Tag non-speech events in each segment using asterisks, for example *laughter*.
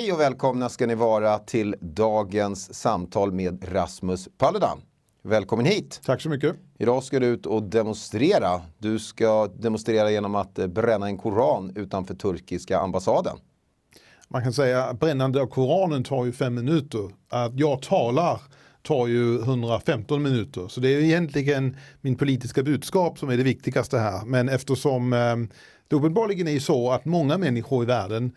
Hej och välkomna ska ni vara till dagens samtal med Rasmus Paludan. Välkommen hit! Tack så mycket! Idag ska du ut och demonstrera. Du ska demonstrera genom att eh, bränna en koran utanför turkiska ambassaden. Man kan säga att brännande av koranen tar ju fem minuter. Att jag talar tar ju 115 minuter. Så det är egentligen min politiska budskap som är det viktigaste här. Men eftersom eh, det uppenbarligen är så att många människor i världen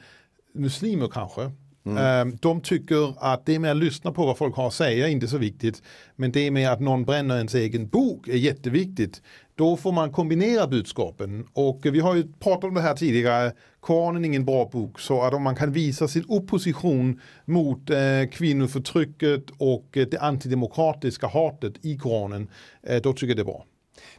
muslimer kanske. Mm. Ehm, de tycker att det med att lyssna på vad folk har att säga är inte så viktigt. Men det med att någon bränner ens egen bok är jätteviktigt. Då får man kombinera budskapen. Och vi har ju pratat om det här tidigare. Koranen är ingen bra bok. Så att om man kan visa sin opposition mot eh, kvinnoförtrycket och eh, det antidemokratiska hatet i Koranen, eh, då tycker jag det är bra.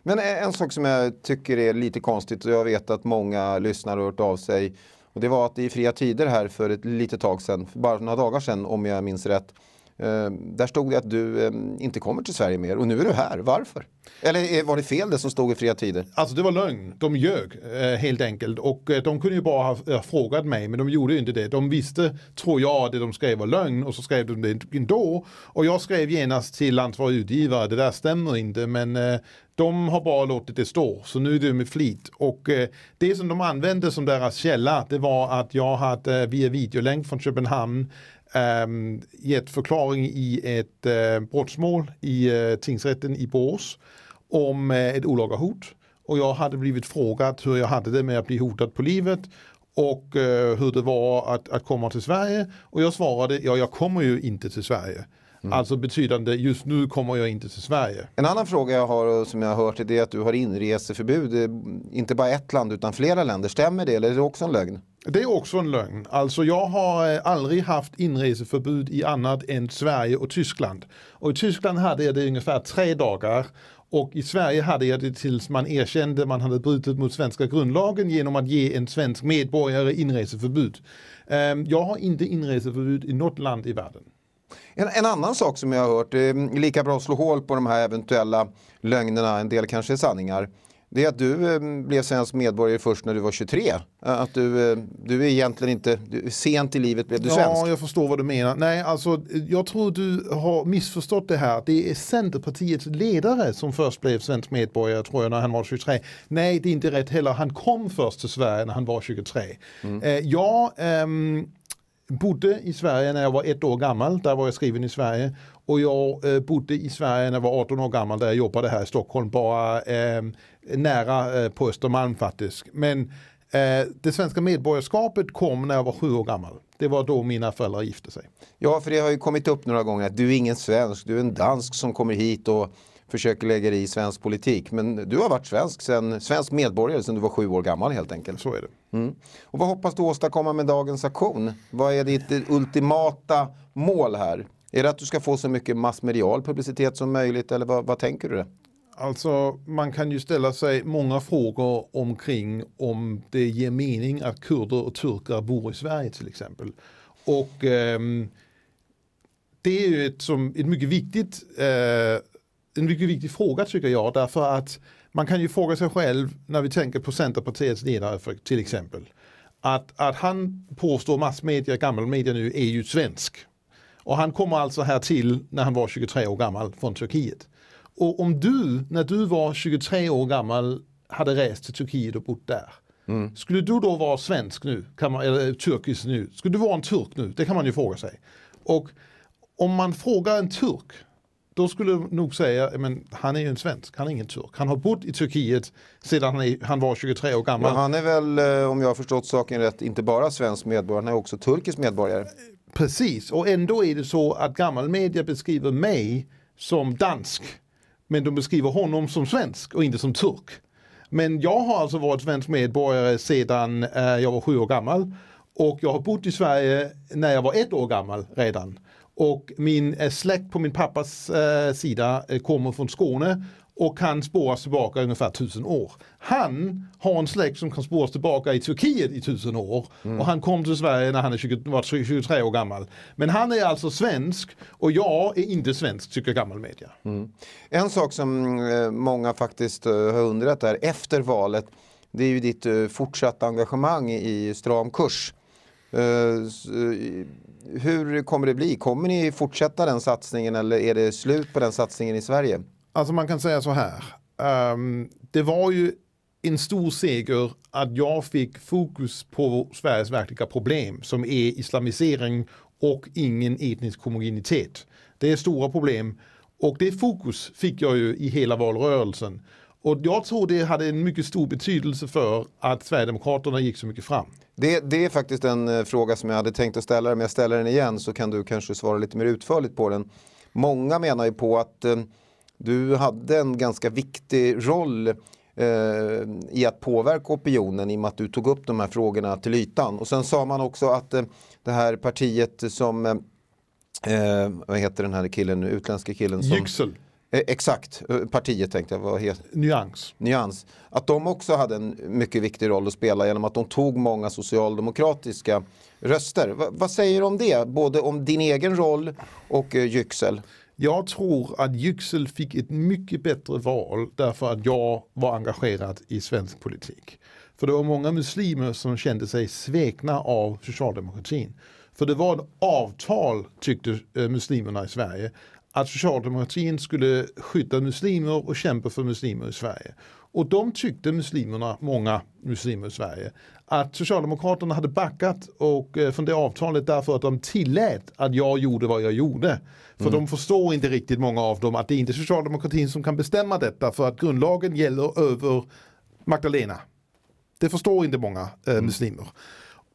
Men en sak som jag tycker är lite konstigt och jag vet att många lyssnare har hört av sig och det var att i Fria Tider här för ett litet tag sedan, bara några dagar sedan om jag minns rätt, Eh, där stod det att du ehm, inte kommer till Sverige mer och nu är du här. Varför? Eller eh, var det fel det som stod i Fria Tider? Alltså det var lögn. De ljög eh, helt enkelt. Och de kunde ju bara ha frågat mig men de gjorde ju inte det. De visste, tror jag, det de skrev var lögn och så skrev de det ändå. Och jag skrev genast till ansvarig utgivare, det där stämmer inte men de har bara låtit det stå, så nu är det med flit. Och det som de använde som deras källa, det var att jag hade via videolänk från Köpenhamn Ehm, gett förklaring i ett eh, brottsmål i eh, tingsrätten i Borås om eh, ett olaga hot. Och jag hade blivit frågad hur jag hade det med att bli hotad på livet och hur det var att, att komma till Sverige. Och jag svarade, ja jag kommer ju inte till Sverige. Mm. Alltså betydande, just nu kommer jag inte till Sverige. En annan fråga jag har och som jag har hört är det att du har inreseförbud, inte bara ett land utan flera länder. Stämmer det eller är det också en lögn? Det är också en lögn. Alltså jag har eh, aldrig haft inreseförbud i annat än Sverige och Tyskland. Och i Tyskland hade jag det ungefär tre dagar och i Sverige hade jag det tills man erkände man hade brutit mot svenska grundlagen genom att ge en svensk medborgare inreseförbud. Ehm, jag har inte inreseförbud i något land i världen. En, en, annan sak som jag har hört, ehm, lika bra att slå hål på de här eventuella lögnerna, en del kanske är sanningar det är att du eh, blev svensk medborgare först när du var 23. Att du, eh, du är egentligen inte, du, sent i livet blev du ja, svensk. Ja, jag förstår vad du menar. Nej, alltså jag tror du har missförstått det här. Det är Centerpartiets ledare som först blev svensk medborgare tror jag när han var 23. Nej, det är inte rätt heller. Han kom först till Sverige när han var 23. Mm. Eh, jag ähm, bodde i Sverige när jag var ett år gammal. Där var jag skriven i Sverige. Och jag eh, bodde i Sverige när jag var 18 år gammal där jag jobbade här i Stockholm. Bara eh, nära eh, på Östermalm faktiskt. Men eh, det svenska medborgarskapet kom när jag var sju år gammal. Det var då mina föräldrar gifte sig. Ja, för det har ju kommit upp några gånger att du är ingen svensk, du är en dansk som kommer hit och försöker lägga dig i svensk politik. Men du har varit svensk, sen, svensk medborgare sedan du var sju år gammal helt enkelt. Så är det. Mm. Och vad hoppas du åstadkomma med dagens aktion? Vad är ditt eh, ultimata mål här? Är det att du ska få så mycket massmedial publicitet som möjligt eller vad, vad tänker du? Det? Alltså, man kan ju ställa sig många frågor omkring om det ger mening att kurder och turkar bor i Sverige till exempel. Och eh, det är ju ett, som, ett mycket viktigt, eh, en mycket viktig fråga tycker jag, därför att man kan ju fråga sig själv när vi tänker på Centerpartiets ledare för, till exempel. Att, att han påstår massmedia, gammal media nu, är ju svensk. Och han kommer alltså här till när han var 23 år gammal från Turkiet. Och om du, när du var 23 år gammal, hade rest till Turkiet och bott där. Mm. Skulle du då vara svensk nu? Man, eller turkisk nu? Skulle du vara en turk nu? Det kan man ju fråga sig. Och om man frågar en turk, då skulle jag nog säga, men han är ju en svensk, han är ingen turk. Han har bott i Turkiet sedan han, han var 23 år gammal. Men han är väl, eh, om jag har förstått saken rätt, inte bara svensk medborgare, han är också turkisk medborgare. Precis, och ändå är det så att gammal media beskriver mig som dansk. Men de beskriver honom som svensk och inte som turk. Men jag har alltså varit svensk medborgare sedan eh, jag var sju år gammal. Och jag har bott i Sverige när jag var ett år gammal redan. Och min eh, släkt på min pappas eh, sida kommer från Skåne och kan spåras tillbaka ungefär tusen år. Han har en släkt som kan spåras tillbaka i Turkiet i tusen år mm. och han kom till Sverige när han är 20, var 23 år gammal. Men han är alltså svensk och jag är inte svensk tycker gammal media. Mm. En sak som eh, många faktiskt eh, har undrat är efter valet det är ju ditt eh, fortsatta engagemang i stram kurs. Hur kommer det bli? Kommer ni fortsätta den satsningen eller är det slut på den satsningen i Sverige? Alltså man kan säga så här. Um, det var ju en stor seger att jag fick fokus på Sveriges verkliga problem som är islamisering och ingen etnisk homogenitet. Det är stora problem och det fokus fick jag ju i hela valrörelsen. Och jag tror det hade en mycket stor betydelse för att Sverigedemokraterna gick så mycket fram. Det, det är faktiskt en eh, fråga som jag hade tänkt att ställa, men jag ställer den igen så kan du kanske svara lite mer utförligt på den. Många menar ju på att eh, du hade en ganska viktig roll eh, i att påverka opinionen i och med att du tog upp de här frågorna till ytan. Och sen sa man också att eh, det här partiet som, eh, eh, vad heter den här killen nu, utländska killen? Som, Yüksel. exakt, partiet tänkte jag. Vad heter? Nyans. Nyans. Att de också hade en mycket viktig roll att spela genom att de tog många socialdemokratiska röster. Va, vad säger du om det? Både om din egen roll och eh, Yüksel. Jag tror att Yüksel fick ett mycket bättre val därför att jag var engagerad i svensk politik. För det var många muslimer som kände sig svekna av socialdemokratin. För det var ett avtal tyckte eh, muslimerna i Sverige att socialdemokratin skulle skydda muslimer och kämpa för muslimer i Sverige. Och de tyckte muslimerna, många muslimer i Sverige, att Socialdemokraterna hade backat och, eh, från det avtalet därför att de tillät att jag gjorde vad jag gjorde. För mm. de förstår inte riktigt, många av dem, att det är inte socialdemokratin som kan bestämma detta för att grundlagen gäller över Magdalena. Det förstår inte många eh, mm. muslimer.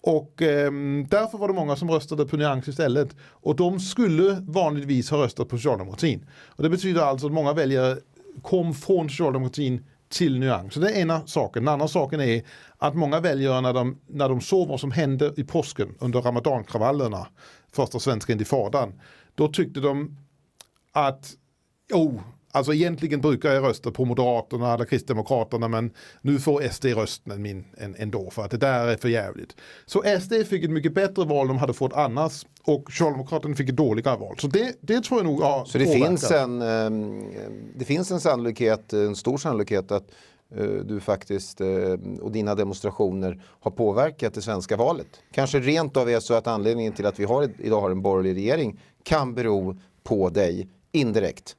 Och eh, därför var det många som röstade på Nyans istället. Och de skulle vanligtvis ha röstat på socialdemokratin. Och det betyder alltså att många väljare kom från socialdemokratin till nyanser. Det är ena saken. Den andra saken är att många väljer när de, när de såg vad som hände i påsken under ramadankravallerna, första svenska indifadan, då tyckte de att oh, Alltså egentligen brukar jag rösta på Moderaterna eller Kristdemokraterna men nu får SD rösten min ändå för att det där är för jävligt. Så SD fick ett mycket bättre val de hade fått annars och Socialdemokraterna fick ett dåligare val. Så det, det tror jag nog har Så det finns, en, ehm, det finns en sannolikhet, en stor sannolikhet att eh, du faktiskt eh, och dina demonstrationer har påverkat det svenska valet. Kanske rent av är så att anledningen till att vi har, idag har en borgerlig regering kan bero på dig indirekt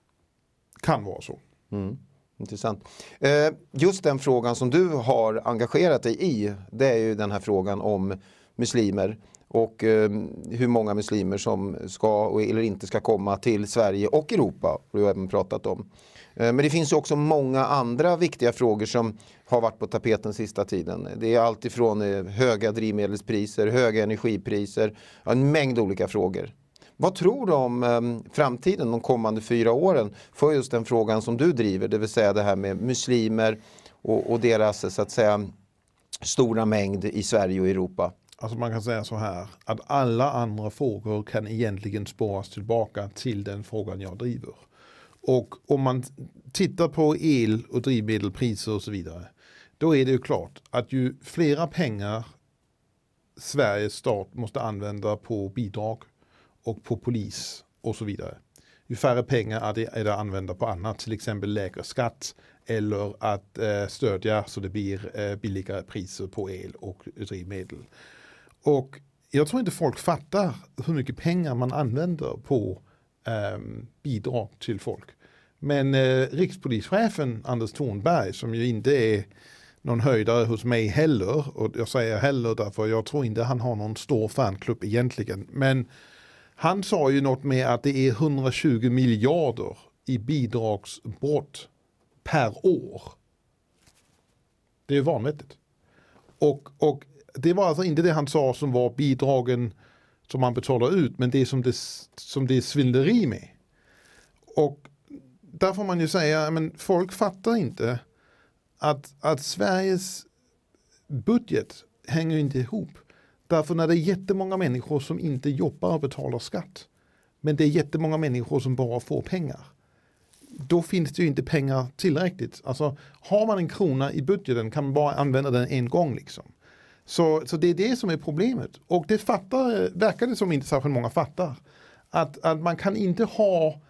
kan vara så. Mm. Intressant. Eh, just den frågan som du har engagerat dig i, det är ju den här frågan om muslimer och eh, hur många muslimer som ska eller inte ska komma till Sverige och Europa. Du har även pratat om. Eh, men det finns också många andra viktiga frågor som har varit på tapeten sista tiden. Det är alltifrån höga drivmedelspriser, höga energipriser, en mängd olika frågor. Vad tror du om ehm, framtiden de kommande fyra åren för just den frågan som du driver, det vill säga det här med muslimer och, och deras så att säga, stora mängd i Sverige och Europa? Alltså man kan säga så här att alla andra frågor kan egentligen spåras tillbaka till den frågan jag driver. Och om man tittar på el och drivmedelpriser och så vidare. Då är det ju klart att ju flera pengar Sveriges stat måste använda på bidrag och på polis och så vidare. Ju färre pengar är det använda på annat, till exempel lägre skatt eller att eh, stödja så det blir eh, billigare priser på el och drivmedel. Och jag tror inte folk fattar hur mycket pengar man använder på um, bidrag till folk. Men eh, rikspolischefen Anders Thornberg som ju inte är någon höjdare hos mig heller och jag säger heller därför jag tror inte han har någon stor fanklubb egentligen. Men han sa ju något med att det är 120 miljarder i bidragsbrott per år. Det är vanvettigt. Och, och det var alltså inte det han sa som var bidragen som man betalar ut, men det är som det, som det är svindleri med. Och där får man ju säga, men folk fattar inte att, att Sveriges budget hänger inte ihop. Därför när det är jättemånga människor som inte jobbar och betalar skatt, men det är jättemånga människor som bara får pengar, då finns det ju inte pengar tillräckligt. Alltså, har man en krona i budgeten kan man bara använda den en gång. Liksom. Så, så det är det som är problemet. Och det fattar, verkar det som inte särskilt många fattar. Att, att man kan inte ha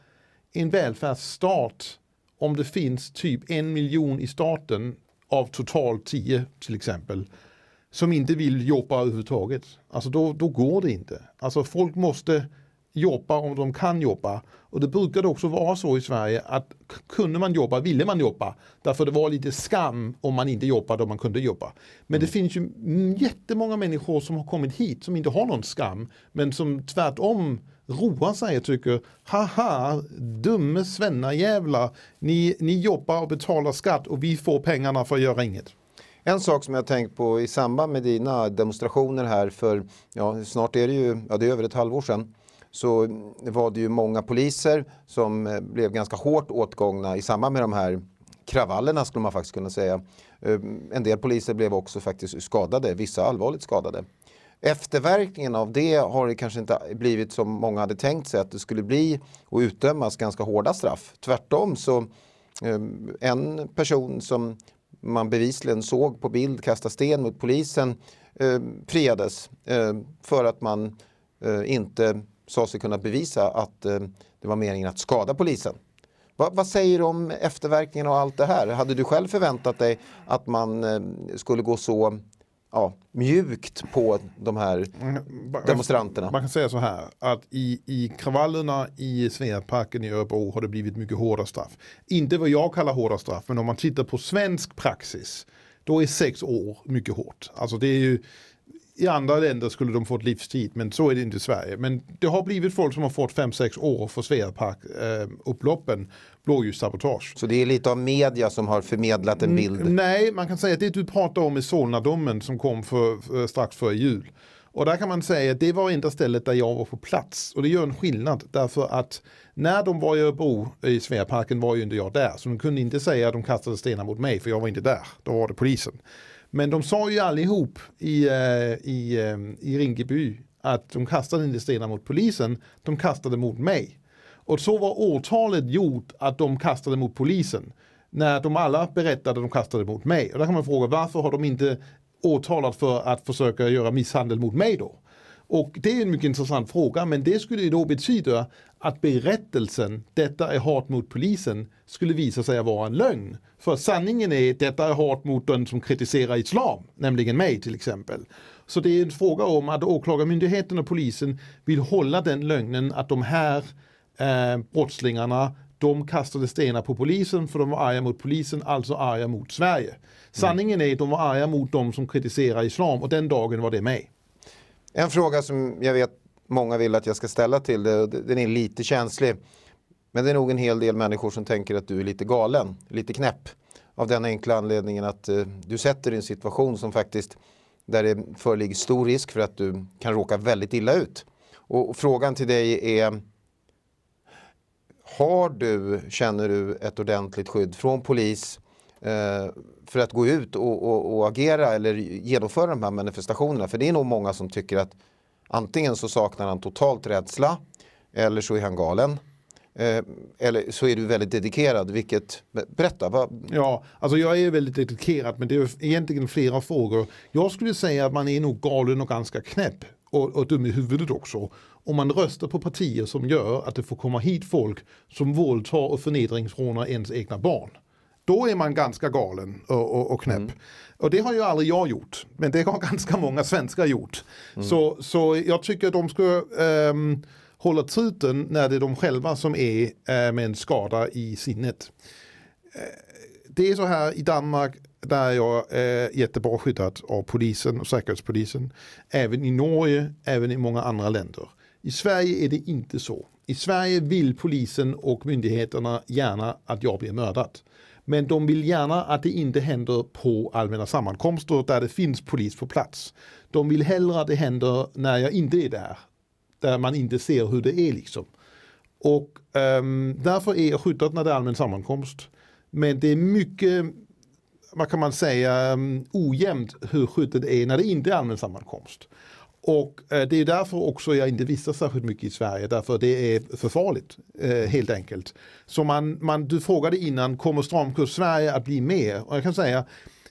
en välfärdsstat om det finns typ en miljon i staten av totalt tio till exempel som inte vill jobba överhuvudtaget. Alltså då, då går det inte. Alltså folk måste jobba om de kan jobba. Och det brukade också vara så i Sverige att kunde man jobba ville man jobba. Därför det var lite skam om man inte jobbade om man kunde jobba. Men mm. det finns ju jättemånga människor som har kommit hit som inte har någon skam. Men som tvärtom roar sig och tycker haha dumme svennajävlar. Ni, ni jobbar och betalar skatt och vi får pengarna för att göra inget. En sak som jag tänkt på i samband med dina demonstrationer här för ja, snart är det ju ja, det är över ett halvår sedan så var det ju många poliser som eh, blev ganska hårt åtgångna i samband med de här kravallerna skulle man faktiskt kunna säga. Eh, en del poliser blev också faktiskt skadade, vissa allvarligt skadade. Efterverkningen av det har det kanske inte blivit som många hade tänkt sig att det skulle bli och utdömas ganska hårda straff. Tvärtom så eh, en person som man bevisligen såg på bild kasta sten mot polisen eh, friades eh, för att man eh, inte sa sig kunna bevisa att eh, det var meningen att skada polisen. Va, vad säger du om efterverkningarna och allt det här? Hade du själv förväntat dig att man eh, skulle gå så ja, mjukt på de här demonstranterna. Man kan säga så här att i, i kravallerna i Sveaparken i Örebro har det blivit mycket hårda straff. Inte vad jag kallar hårda straff, men om man tittar på svensk praxis då är sex år mycket hårt. Alltså det är ju i andra länder skulle de fått livstid, men så är det inte i Sverige. Men det har blivit folk som har fått 5-6 år för Sveapark-upploppen, eh, blåljussabotage. Så det är lite av media som har förmedlat en bild? Mm, nej, man kan säga att det du pratar om är Solnadomen som kom för, för, strax före jul. Och där kan man säga att det var enda stället där jag var på plats. Och det gör en skillnad därför att när de var i Örebro i Sveaparken var ju inte jag där. Så de kunde inte säga att de kastade stenar mot mig för jag var inte där. Då var det polisen. Men de sa ju allihop i, eh, i, eh, i Rinkeby att de kastade inte stenar mot polisen, de kastade mot mig. Och så var åtalet gjort att de kastade mot polisen. När de alla berättade att de kastade mot mig. Och då kan man fråga varför har de inte åtalat för att försöka göra misshandel mot mig då? Och det är en mycket intressant fråga men det skulle ju då betyda att berättelsen, detta är hat mot polisen, skulle visa sig vara en lögn. För sanningen är, detta är hat mot den som kritiserar islam, nämligen mig till exempel. Så det är en fråga om att åklagarmyndigheten och polisen vill hålla den lögnen att de här eh, brottslingarna de kastade stenar på polisen för de var arga mot polisen, alltså arga mot Sverige. Mm. Sanningen är att de var arga mot de som kritiserar islam och den dagen var det mig. En fråga som jag vet många vill att jag ska ställa till dig, den är lite känslig. Men det är nog en hel del människor som tänker att du är lite galen, lite knäpp. Av den enkla anledningen att eh, du sätter dig i en situation som faktiskt där det föreligger stor risk för att du kan råka väldigt illa ut. Och frågan till dig är har du, känner du, ett ordentligt skydd från polis, Eh, för att gå ut och, och, och, agera eller genomföra de här manifestationerna. För det är nog många som tycker att antingen så saknar han totalt rädsla eller så är han galen. Eh, eller så är du väldigt dedikerad, vilket, berätta. Vad... Ja, alltså jag är väldigt dedikerad men det är egentligen flera frågor. Jag skulle säga att man är nog galen och ganska knäpp och, och dum i huvudet också. Om man röstar på partier som gör att det får komma hit folk som våldtar och förnedringsrånar ens egna barn då är man ganska galen och, och, och knäpp. Mm. Och det har ju aldrig jag gjort, men det har *laughs* ganska många svenskar gjort. Mm. Så, så jag tycker att de ska um, hålla tuten när det är de själva som är uh, med en skada i sinnet. Uh, det är så här i Danmark, där jag är jättebra skyddad av polisen och säkerhetspolisen. Även i Norge, även i många andra länder. I Sverige är det inte så. I Sverige vill polisen och myndigheterna gärna att jag blir mördad. Men de vill gärna att det inte händer på allmänna sammankomster där det finns polis på plats. De vill hellre att det händer när jag inte är där. Där man inte ser hur det är liksom. Och um, därför är jag skyddad när det är allmän sammankomst. Men det är mycket, vad kan man säga, um, ojämnt hur skyddet är när det inte är allmän sammankomst. Och eh, det är därför också jag inte visar särskilt mycket i Sverige, därför det är för farligt eh, helt enkelt. Så man, man, du frågade innan, kommer stramkurs Sverige att bli mer? Och jag kan säga,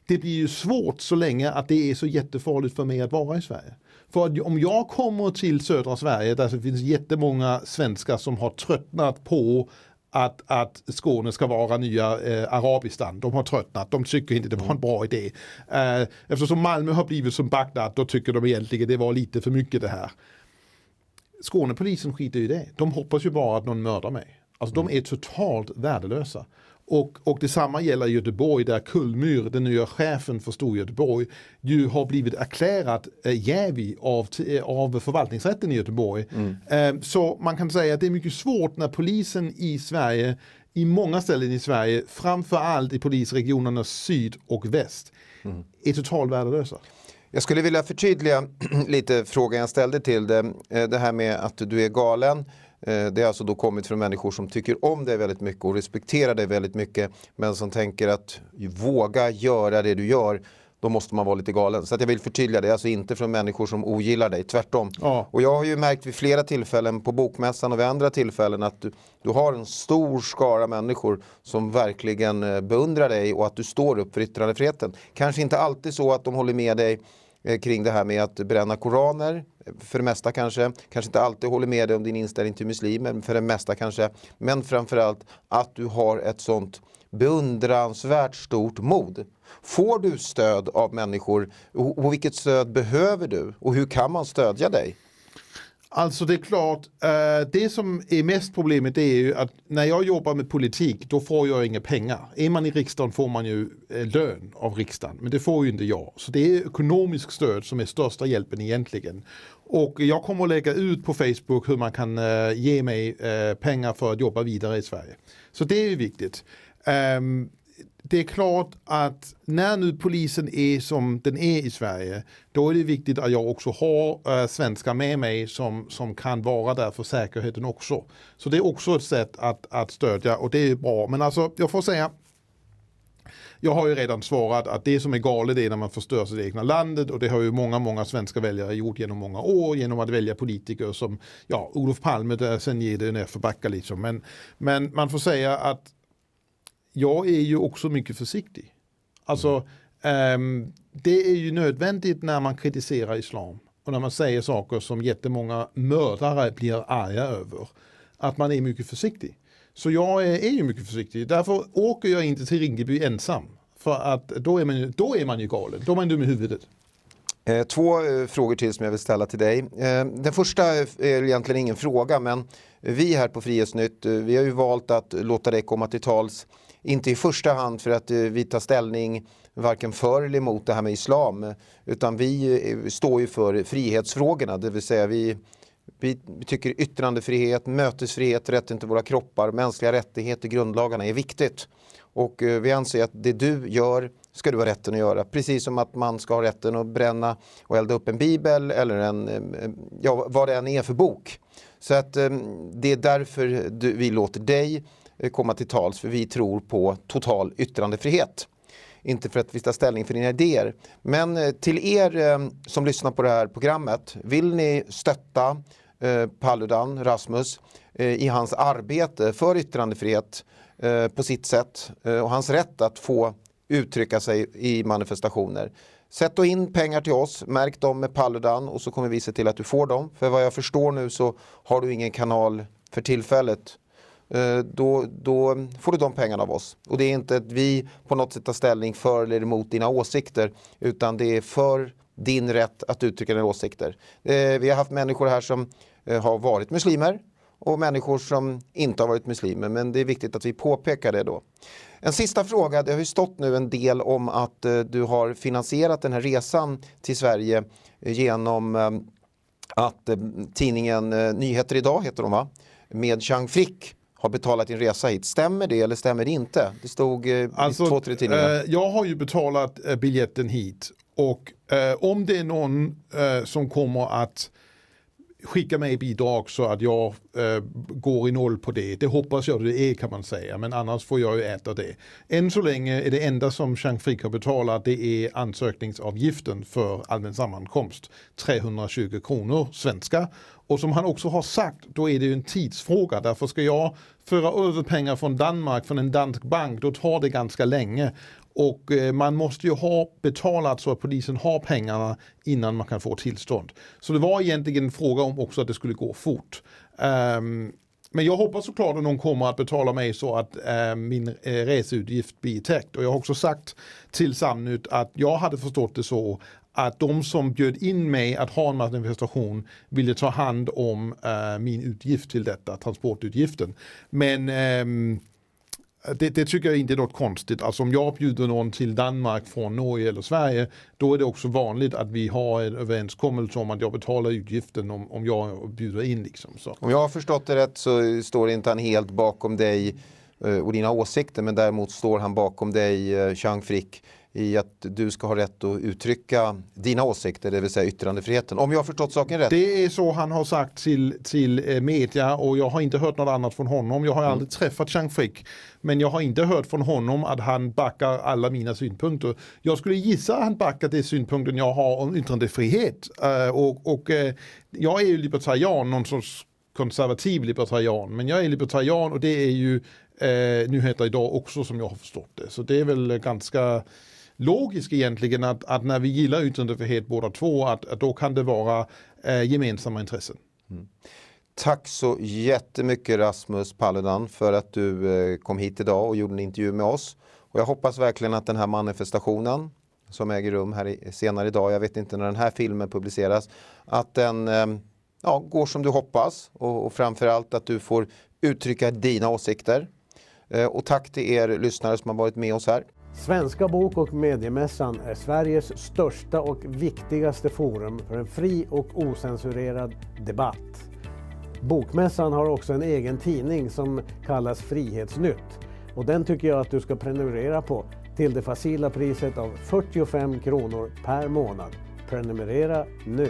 det blir ju svårt så länge att det är så jättefarligt för mig att vara i Sverige. För om jag kommer till södra Sverige där det finns jättemånga svenskar som har tröttnat på att, att Skåne ska vara nya eh, Arabistan. De har tröttnat, de tycker inte det var en mm. bra idé. Eh, eftersom Malmö har blivit som Bagdad, då tycker de egentligen det var lite för mycket det här. Skånepolisen skiter i det. De hoppas ju bara att någon mördar mig. Alltså mm. de är totalt värdelösa. Och, och detsamma gäller Göteborg där Kullmyr, den nya chefen för Storgöteborg, ju har blivit erklärad eh, jävig av, eh, av förvaltningsrätten i Göteborg. Mm. Eh, så man kan säga att det är mycket svårt när polisen i Sverige, i många ställen i Sverige, framförallt i polisregionerna syd och väst, mm. är totalt värdelösa. Jag skulle vilja förtydliga *clears throat* lite frågan jag ställde till dig, eh, det här med att du är galen. Eh, det har alltså då kommit från människor som tycker om dig väldigt mycket och respekterar dig väldigt mycket men som tänker att våga göra det du gör då måste man vara lite galen. Så att jag vill förtydliga det, alltså inte från människor som ogillar dig, tvärtom. Ja. Och jag har ju märkt vid flera tillfällen på Bokmässan och vid andra tillfällen att du, du, har en stor skara människor som verkligen eh, beundrar dig och att du står upp för yttrandefriheten. Kanske inte alltid så att de håller med dig Eh, kring det här med att bränna koraner. För det mesta kanske, kanske inte alltid håller med dig om din inställning till muslimer, för det mesta kanske. Men framförallt att du har ett sånt beundransvärt stort mod. Får du stöd av människor och vilket stöd behöver du och hur kan man stödja dig? Alltså det är klart, eh, det som är mest problemet är ju att när jag jobbar med politik då får jag inga pengar. Är man i riksdagen får man ju eh, lön av riksdagen, men det får ju inte jag. Så det är ekonomiskt stöd som är största hjälpen egentligen. Och jag kommer att lägga ut på Facebook hur man kan eh, ge mig pengar för att jobba vidare i Sverige. Så det är ju viktigt. Ehm, det är klart att när nu polisen är som den är i Sverige, då är det viktigt att jag också har äh, eh, svenskar med mig som, som kan vara där för säkerheten också. Så det är också ett sätt att, att stödja och det är bra. Men alltså, jag får säga, jag har ju redan svarat att det som är galet är när man förstör sitt egna landet och det har ju många, många svenska väljare gjort genom många år genom att välja politiker som, ja, Olof Palme där, sen ger det en efterbackar liksom. Men, men man får säga att jag är ju också mycket försiktig. Alltså, um, det är ju nödvändigt när man kritiserar islam och när man säger saker som jättemånga mördare blir arga över. Att man är mycket försiktig. Så jag är, är ju mycket försiktig. Därför åker jag inte till Rinkeby ensam. För att då är man ju, då är man ju galen. Då är man dum i huvudet. Eh, två eh, frågor till som jag vill ställa till dig. Eh, den första är egentligen ingen fråga men vi här på Frihetsnytt vi har ju valt att låta dig komma till tals inte i första hand för att eh, vi tar ställning varken för eller emot det här med islam. Utan vi eh, står ju för frihetsfrågorna, det vill säga vi, vi tycker yttrandefrihet, mötesfrihet, rätten till våra kroppar, mänskliga rättigheter, grundlagarna är viktigt. Och eh, vi anser att det du gör ska du ha rätten att göra. Precis som att man ska ha rätten att bränna och elda upp en bibel eller en, ja, vad det än är för bok. Så att det är därför du, vi låter dig Eh, komma till tals för vi tror på total yttrandefrihet. Inte för att vi tar ställning för dina idéer. Men eh, till er eh, som lyssnar på det här programmet, vill ni stötta Paludan, Rasmus, i hans arbete för yttrandefrihet på sitt sätt och hans rätt att få uttrycka sig i manifestationer. Sätt då in pengar till oss, märk dem med Paludan och så kommer vi se till att du får dem. För vad jag förstår nu så har du ingen kanal för tillfället Eh, då, då får du de pengarna av oss. Och det är inte att vi på något sätt tar ställning för eller emot dina åsikter utan det är för din rätt att uttrycka dina åsikter. Eh, vi har haft människor här som eh, har varit muslimer och människor som inte har varit muslimer. Men det är viktigt att vi påpekar det då. En sista fråga. Det har ju stått nu en del om att du har finansierat den här resan till Sverige genom att tidningen Nyheter Idag heter de va? Med Chang Frick har betalat din resa hit. Stämmer det eller stämmer det inte? Det stod eh, alltså, i två, tre tidningar. Eh, jag har ju betalat eh, biljetten hit och eh, om det är någon eh, som kommer att skicka mig bidrag så att jag eh, går i noll på det. Det hoppas jag det är kan man säga, men annars får jag ju äta det. Än så länge är det enda som Jean betalar det är ansökningsavgiften för allmän sammankomst. 320 kronor svenska. Och som han också har sagt, då är det ju en tidsfråga. Därför ska jag föra över pengar från Danmark, från en dansk bank, då tar det ganska länge. Och eh, man måste ju ha betalat så att polisen har pengarna innan man kan få tillstånd. Så det var egentligen en fråga om också att det skulle gå fort. Um, men jag hoppas såklart att någon kommer att betala mig så att äh, min äh, reseutgift blir täckt. Och jag har också sagt till Samnytt att jag hade förstått det så att de som bjöd in mig att ha en manifestation ville ta hand om äh, min utgift till detta, transportutgiften. Men ehm, det, det, tycker jag inte är något konstigt. Alltså om jag bjuder någon till Danmark från Norge eller Sverige, då är det också vanligt att vi har en överenskommelse om att jag betalar utgiften om, om jag bjuder in. Liksom, så. Om jag har förstått det rätt så står inte han helt bakom dig eh, och dina åsikter, men däremot står han bakom dig, Chang eh, Frick, i att du ska ha rätt att uttrycka dina åsikter, det vill säga yttrandefriheten. Om jag har förstått saken rätt. Det är så han har sagt till, till eh, media och jag har inte hört något annat från honom. Jag har mm. aldrig träffat Chang Frick. Men jag har inte hört från honom att han backar alla mina synpunkter. Jag skulle gissa att han backar de synpunkten jag har om yttrandefrihet. Eh, och, och eh, jag är ju libertarian, någon sorts konservativ libertarian. Men jag är libertarian och det är ju eh, nyheter idag också som jag har förstått det. Så det är väl ganska logisk egentligen att, att när vi gillar yttrandefrihet båda två att, att då kan det vara eh, gemensamma intressen. Mm. Tack så jättemycket Rasmus Paludan för att du eh, kom hit idag och gjorde en intervju med oss. Och jag hoppas verkligen att den här manifestationen som äger rum här i, senare idag, jag vet inte när den här filmen publiceras, att den eh, ja, går som du hoppas och, och framförallt att du får uttrycka dina åsikter. Eh, och tack till er lyssnare som har varit med oss här. Svenska bok och mediemässan är Sveriges största och viktigaste forum för en fri och osensurerad debatt. Bokmässan har också en egen tidning som kallas Frihetsnytt och den tycker jag att du ska prenumerera på till det facila priset av 45 kronor per månad. Prenumerera nu!